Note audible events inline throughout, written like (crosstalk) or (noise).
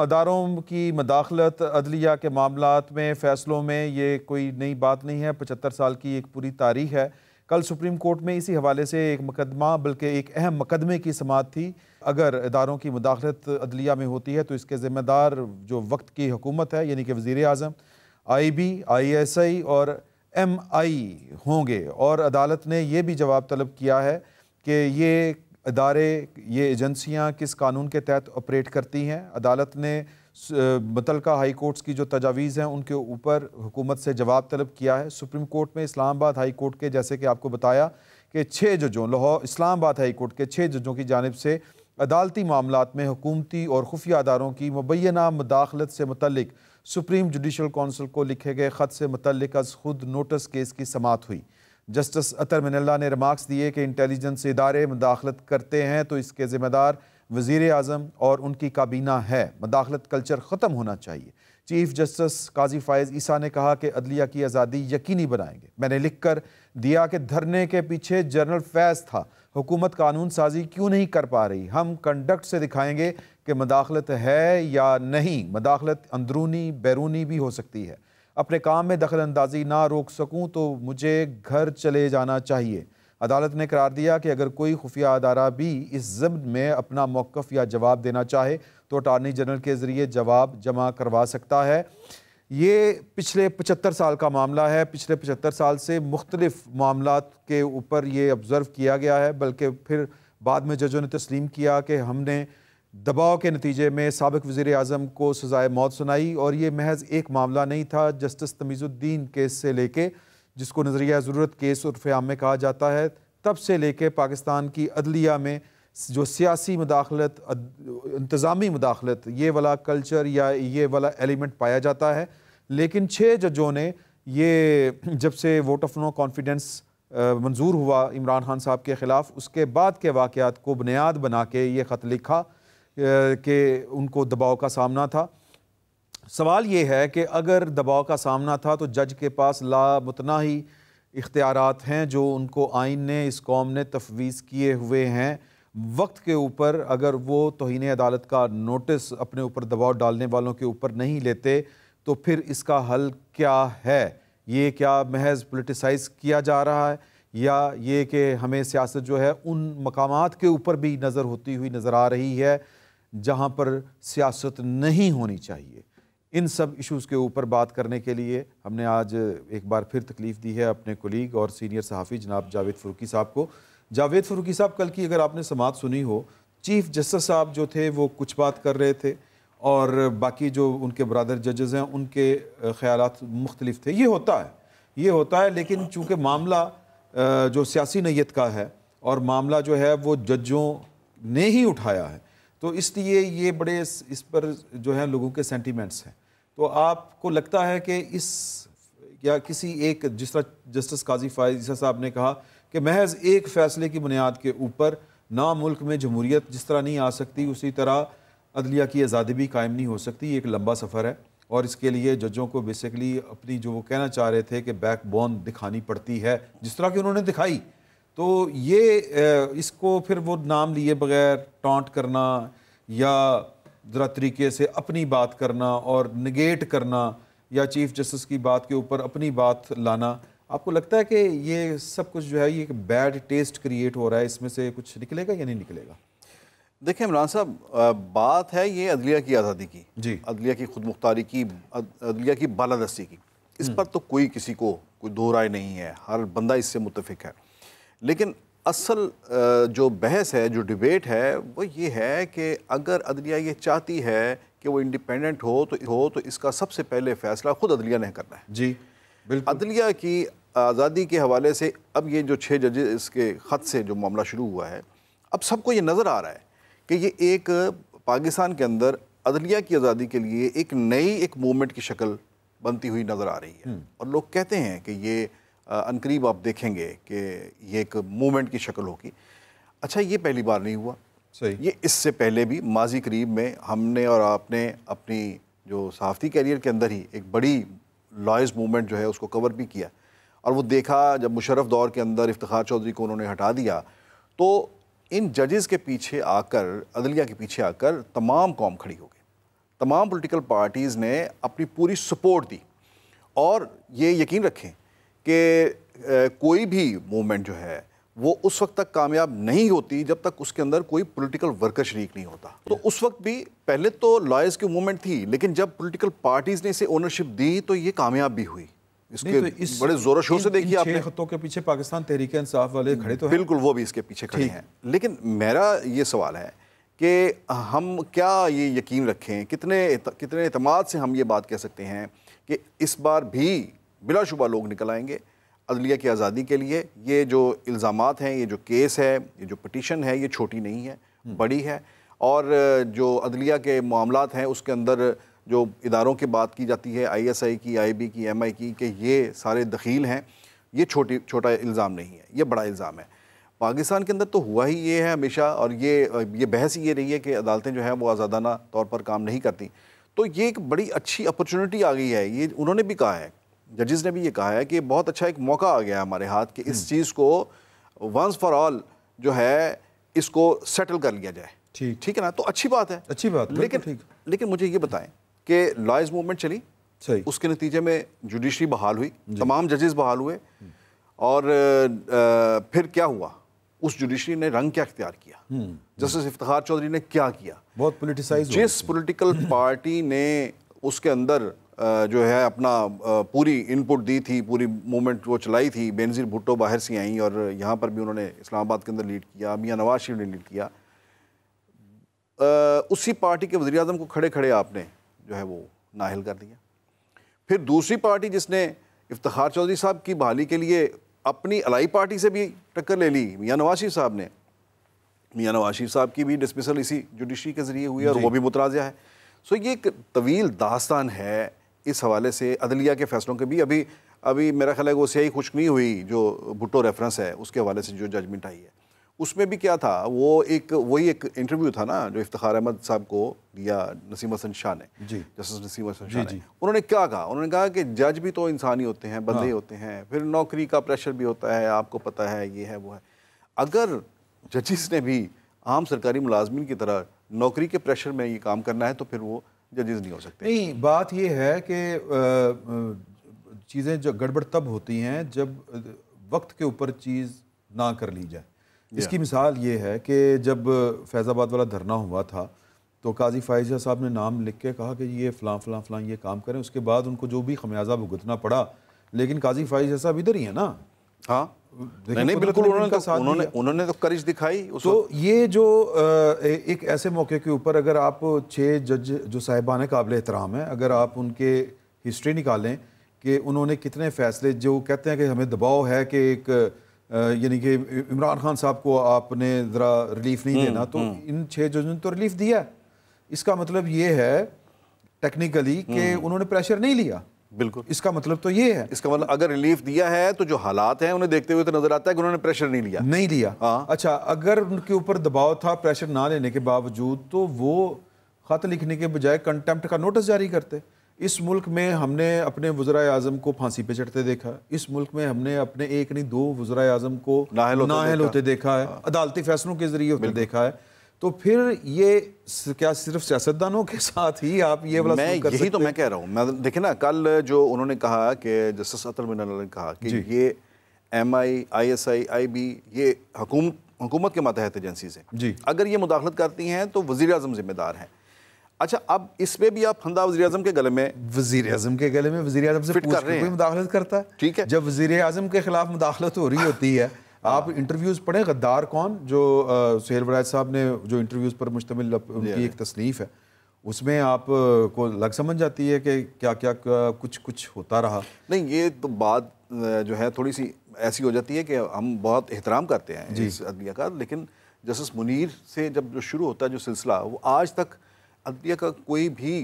अदारों की मदाखलत अदलिया के मामला में फ़ैसलों में ये कोई नई बात नहीं है पचहत्तर साल की एक पूरी तारीख है कल सुप्रीम कोर्ट में इसी हवाले से एक मुकदमा बल्कि एक अहम मुकदमे की समात थी अगर इदारों की मुदाखलत अदलिया में होती है तो इसके ज़िम्मेदार जो वक्त की हुकूमत है यानी कि वज़ी अजम आई बी आई एस आई और एम आई होंगे और अदालत ने यह भी जवाब तलब किया है कि ये अदारे ये एजेंसियाँ किस कानून के तहत ऑपरेट करती हैं अदालत ने मुतल हाई कोर्ट्स की जो तजावीज़ हैं उनके ऊपर हुकूमत से जवाब तलब किया है सुप्रीम कोर्ट में इस्लामाबाद हाई कोर्ट के जैसे कि आपको बताया कि छः जजों लाहौर इस्लामाबाद हाई कोर्ट के छः जजों की जानब से अदालती मामला में हुकूमती और खुफिया अदारों की मुबैना मुदाखलत से मतलब सुप्रीम जुडिशल कौंसिल को लिखे गए ख़त से मतलब अज खुद नोटिस केस की समात हुई जस्टिस अतर मिनल्ला ने रिमार्क्स दिए कि इंटेलिजेंस इदारे मुदाखलत करते हैं तो इसके ज़िम्मेदार वज़ी अजम और उनकी काबीना है मुदाखलत कल्चर ख़त्म होना चाहिए चीफ जस्टिस काजी फ़ायज़ ईसा ने कहा कि अदलिया की आज़ादी यकीनी बनाएंगे मैंने लिख कर दिया कि धरने के पीछे जनरल फैज़ था हुकूमत कानून साजी क्यों नहीं कर पा रही हम कंडक्ट से दिखाएंगे कि मदाखलत है या नहीं मदाखलत अंदरूनी बैरूनी भी हो सकती है अपने काम में दखल अंदाजी ना रोक सकूं तो मुझे घर चले जाना चाहिए अदालत ने करार दिया कि अगर कोई खुफिया अदारा भी इस जब्त में अपना मौक़ या जवाब देना चाहे तो अटारनी जनरल के ज़रिए जवाब जमा करवा सकता है ये पिछले पचहत्तर साल का मामला है पिछले पचहत्तर साल से मुख्तलफ मामला के ऊपर ये ऑब्ज़र्व किया गया है बल्कि फिर बाद में जजों ने तस्लीम किया कि हमने दबाव के नतीजे में सबक वज़ी अजम को सज़ाए मौत सुनाई और ये महज एक मामला नहीं था जस्टिस तमीज़ुद्दीन केस से लेके जिसको नज़रिया ज़रूरत केस उर्फ आम में कहा जाता है तब से लेके पाकिस्तान की अदलिया में जो सियासी मुदाखलत इंतज़ामी मुदाखलत ये वाला कल्चर या ये वाला एलिमेंट पाया जाता है लेकिन छः जजों ने ये जब से वोट ऑफ नो कॉन्फिडेंस मंजूर हुआ इमरान खान साहब के ख़िलाफ़ उसके बाद के वाक़ को बुनियाद बना के ये ख़त लिखा के उनको दबाव का सामना था सवाल ये है कि अगर दबाव का सामना था तो जज के पास ला मुतना ही इख्तियार हैं जो उनको आइन ने इस कौम ने तफवीज़ किए हुए हैं वक्त के ऊपर अगर वो तोहन अदालत का नोटिस अपने ऊपर दबाव डालने वालों के ऊपर नहीं लेते तो फिर इसका हल क्या है ये क्या महज पोलिटिसाइज किया जा रहा है या ये कि हमें सियासत जो है उन मकाम के ऊपर भी नज़र होती हुई नज़र आ रही है जहाँ पर सियासत नहीं होनी चाहिए इन सब इश्यूज़ के ऊपर बात करने के लिए हमने आज एक बार फिर तकलीफ़ दी है अपने कुलीग और सीनियर सहाफ़ी जनाब जावेद फ़रूकी साहब को जावेद फ़रूकी साहब कल की अगर आपने समात सुनी हो चीफ़ जस्टिस साहब जो थे वो कुछ बात कर रहे थे और बाकी जो उनके ब्रदर जजेस हैं उनके ख्याल मुख्तलिफ थे ये होता है ये होता है लेकिन चूँकि मामला जो सियासी नैत का है और मामला जो है वो जजों ने ही उठाया है तो इसलिए ये बड़े इस पर जो है लोगों के सेंटिमेंट्स हैं तो आपको लगता है कि इस या किसी एक जिस तरह जस्टिस काजी फायजा साहब ने कहा कि महज एक फ़ैसले की बुनियाद के ऊपर ना मुल्क में जमहूरियत जिस तरह नहीं आ सकती उसी तरह अदलिया की आज़ादी भी कायम नहीं हो सकती ये एक लंबा सफ़र है और इसके लिए जजों को बेसिकली अपनी जो वो कहना चाह रहे थे कि बैक बोन दिखानी पड़ती है जिस तरह की उन्होंने दिखाई तो ये इसको फिर वो नाम लिए बगैर टॉन्ट करना या ज़रा तरीके से अपनी बात करना और निगेट करना या चीफ़ जस्टिस की बात के ऊपर अपनी बात लाना आपको लगता है कि ये सब कुछ जो है ये एक बैड टेस्ट क्रिएट हो रहा है इसमें से कुछ निकलेगा या नहीं निकलेगा देखिए इमरान साहब बात है ये अदलिया की आज़ादी की जी अदलिया की खुद मुख्तारी की अदलिया की बालादस्ती की इस हम्म। पर तो कोई किसी को कोई दो राय नहीं है हर बंदा इससे मुतफिक है लेकिन असल जो बहस है जो डिबेट है वो ये है कि अगर अदलिया ये चाहती है कि वो इंडिपेंडेंट हो तो हो तो इसका सबसे पहले फ़ैसला ख़ुद अदलिया ने करना है जी बिल्कुल अदलिया की आज़ादी के हवाले से अब ये जो छः जज इसके ख़त से जो मामला शुरू हुआ है अब सबको ये नज़र आ रहा है कि ये एक पाकिस्तान के अंदर अदलिया की आज़ादी के लिए एक नई एक मूवमेंट की शक्ल बनती हुई नज़र आ रही है हम्म। और लोग कहते हैं कि ये अनकरीब आप देखेंगे कि ये एक मूवमेंट की शक्ल होगी अच्छा ये पहली बार नहीं हुआ सही ये इससे पहले भी माजी करीब में हमने और आपने अपनी जो सहाफ़ती कैरियर के अंदर ही एक बड़ी लॉयज़ मूवमेंट जो है उसको कवर भी किया और वो देखा जब मुशरफ दौर के अंदर इफ्तार चौधरी को उन्होंने हटा दिया तो इन जजेस के पीछे आकर अदलिया के पीछे आकर तमाम कौम खड़ी हो गई तमाम पोलिटिकल पार्टीज़ ने अपनी पूरी सपोर्ट दी और ये यकीन रखें कि कोई भी मूवमेंट जो है वो उस वक्त तक कामयाब नहीं होती जब तक उसके अंदर कोई पॉलिटिकल वर्कर शरीक नहीं होता तो उस वक्त भी पहले तो लॉयर्स की मूवमेंट थी लेकिन जब पॉलिटिकल पार्टीज ने इसे ओनरशिप दी तो ये कामयाब भी हुई इसके तो इस बड़े जोर शोर से देखिए आपने खतों के पीछे पाकिस्तान तहरीक इंसाफ वाले हम्म, खड़े तो बिल्कुल वो भी इसके पीछे खड़े हैं लेकिन मेरा ये सवाल है कि हम क्या ये यकीन रखें कितने कितने अतमाद से हम ये बात कह सकते हैं कि इस बार भी बिलाशुबा लोग निकल आएंगे अदलिया की आज़ादी के लिए ये जो इल्ज़ाम हैं ये जो केस है ये जो पटिशन है ये छोटी नहीं है हम्म। बड़ी है और जो अदलिया के मामला हैं उसके अंदर जो इदारों की बात की जाती है आईएसआई की आईबी की एमआई की कि ये सारे दखील हैं ये छोटी छोटा इल्ज़ाम नहीं है ये बड़ा इल्ज़ाम है पाकिस्तान के अंदर तो हुआ ही ये है हमेशा और ये ये बहस ये रही है कि अदालतें जो हैं वो आज़ादाना तौर पर काम नहीं करती तो ये एक बड़ी अच्छी अपॉर्चुनिटी आ गई है ये उन्होंने भी कहा है जजेस ने भी ये कहा है कि बहुत अच्छा एक मौका आ गया हमारे हाथ कि इस हम्म। चीज़ को वंस फॉर ऑल जो है इसको सेटल कर लिया जाए ठीक ठीक है ना तो अच्छी बात है अच्छी बात लेकिन ठीक लेकिन मुझे ये बताएं कि लॉयज मूवमेंट चली सही उसके नतीजे में जुडिशरी बहाल हुई तमाम जजेस बहाल हुए हम्म। और आ, फिर क्या हुआ उस जुडिशरी ने रंग क्या अख्तियार किया जस्टिस हम्म। इफ्तार चौधरी ने क्या किया बहुत पोलिटिसाइज जिस पोलिटिकल पार्टी (clears throat) ने उसके अंदर जो है अपना पूरी इनपुट दी थी पूरी मूवमेंट वो चलाई थी बेनज़ीर भुट्टो बाहर से आई और यहाँ पर भी उन्होंने इस्लामाबाद के अंदर लीड किया मियाँ नवाज शरीफ ने लीड किया उसी पार्टी के वजी अजम को खड़े खड़े आपने जो है वो नाहल कर दिया फिर दूसरी पार्टी जिसने इफ्तार चौधरी साहब की बहाली के लिए अपनी अलाई पार्टी से भी टक्कर ले ली मियाँ नवाज शरीफ साहब ने मियाँ नवाज शरीफ साहब की भी डिसमिसल इसी जुडिशरी के ज़रिए हुई और वो भी मुतराज़ा है सो ये एक तवील दास्तान है इस हवाले से अदलिया के फैसलों के भी अभी अभी मेरा ख्याल है वो सियाही खुश नहीं हुई जो भुट्टो रेफरेंस है उसके हवाले से जो जजमेंट आई है उसमें भी क्या था वो एक वही एक इंटरव्यू था ना जो इफ्तार अहमद साहब को दिया नसीम हसन शाह ने जस्टिस नसीम हसन शाह ने उन्होंने क्या कहा उन्होंने कहा कि जज भी तो इंसान ही होते हैं बंदे हाँ। होते हैं फिर नौकरी का प्रेशर भी होता है आपको पता है ये है वो है अगर जजिस ने भी आम सरकारी मुलाजमन की तरह नौकरी के प्रेशर में ये काम करना है तो फिर वो जजेस नहीं हो सकते नहीं बात यह है कि चीज़ें जो गड़बड़ तब होती हैं जब वक्त के ऊपर चीज़ ना कर ली जाए इसकी मिसाल ये है कि जब फैज़ाबाद वाला धरना हुआ था तो काजी फायजा साहब ने नाम लिख के कहा कि ये फ़लाँ फ़लाँ फ़लाँ ये काम करें उसके बाद उनको जो भी खमियाजा भुगतना पड़ा लेकिन काजी फायजा साहब इधर ही है ना हाँ नहीं, नहीं बिल्कुल तो उन्होंने तो उन्होंने उन्होंने तो करिश दिखाई तो ये जो एक ऐसे मौके के ऊपर अगर आप छः जज जो साहिबान काबिल एहतराम हैं अगर आप उनके हिस्ट्री निकालें कि उन्होंने कितने फैसले जो कहते हैं कि हमें दबाव है कि एक यानी कि इमरान खान साहब को आपने ज़रा रिलीफ नहीं हम्म, देना तो हम्म। इन छः जजों ने तो रिलीफ दिया इसका मतलब ये है टेक्निकली कि हम्म। उन्होंने प्रेशर नहीं लिया बिल्कुल इसका मतलब तो ये है इसका मतलब अगर रिलीफ दिया है तो जो हालात हैं उन्हें देखते हुए तो नजर आता है कि उन्होंने प्रेशर नहीं लिया नहीं लिया हाँ। अच्छा अगर उनके ऊपर दबाव था प्रेशर ना लेने के बावजूद तो वो खत लिखने के बजाय कंटेम्प्ट का नोटिस जारी करते इस मुल्क में हमने अपने वज्रा आजम को फांसी पे चढ़ते देखा इस मुल्क में हमने अपने एक नहीं दो वज्रा आजम को नाहल होते देखा है हाँ। अदालती फैसलों के जरिए देखा है तो फिर ये क्या सिर्फ सियासतदानों के साथ ही आप ये वाला मैं कर यही तो मैं कह रहा हूँ मैं देखे ना कल जो उन्होंने कहा कि जस्टिस अतर मिनल ने कहा कि ये M I I S I I B ये हुकूमत हुकूमत के मातहत एजेंसी से जी अगर ये मुदाखलत करती हैं तो वजी अजम जिम्मेदार हैं अच्छा अब इसमें भी आप फंदा वजी अजम के गले में वजी अजम के गले में वजी अजम से फिट कर रहे हैं मुदाखलत करता है ठीक है जब वजी अजम के खिलाफ मुदाखलत हो रही होती है आप इंटरव्यूज़ पढ़े गद्दार कौन जो सहेल वराज साहब ने जो इंटरव्यूज़ पर मुश्तमिल उनकी एक तसनीफ़ है उसमें आप को लग समझ जाती है कि क्या क्या, कुछ कुछ होता रहा नहीं ये तो बात जो है थोड़ी सी ऐसी हो जाती है कि हम बहुत एहतराम करते हैं इस अदलिया का लेकिन जस्टिस मुनीर से जब जो शुरू होता है जो सिलसिला वो आज तक अदलिया का कोई भी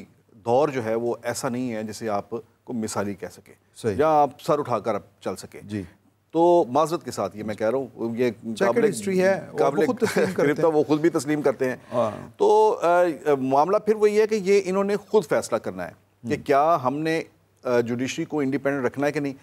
दौर जो है वो ऐसा नहीं है जिसे आप को मिसाली कह सके या आप सर उठाकर चल सके जी तो माजरत के साथ ये मैं कह रहा हूँ ये काबिल हिस्ट्री है काबिल वो खुद भी तस्लीम करते हैं हाँ। तो आ, मामला फिर वही है कि ये इन्होंने खुद फैसला करना है कि हम्म। क्या हमने जुडिशरी को इंडिपेंडेंट रखना है कि नहीं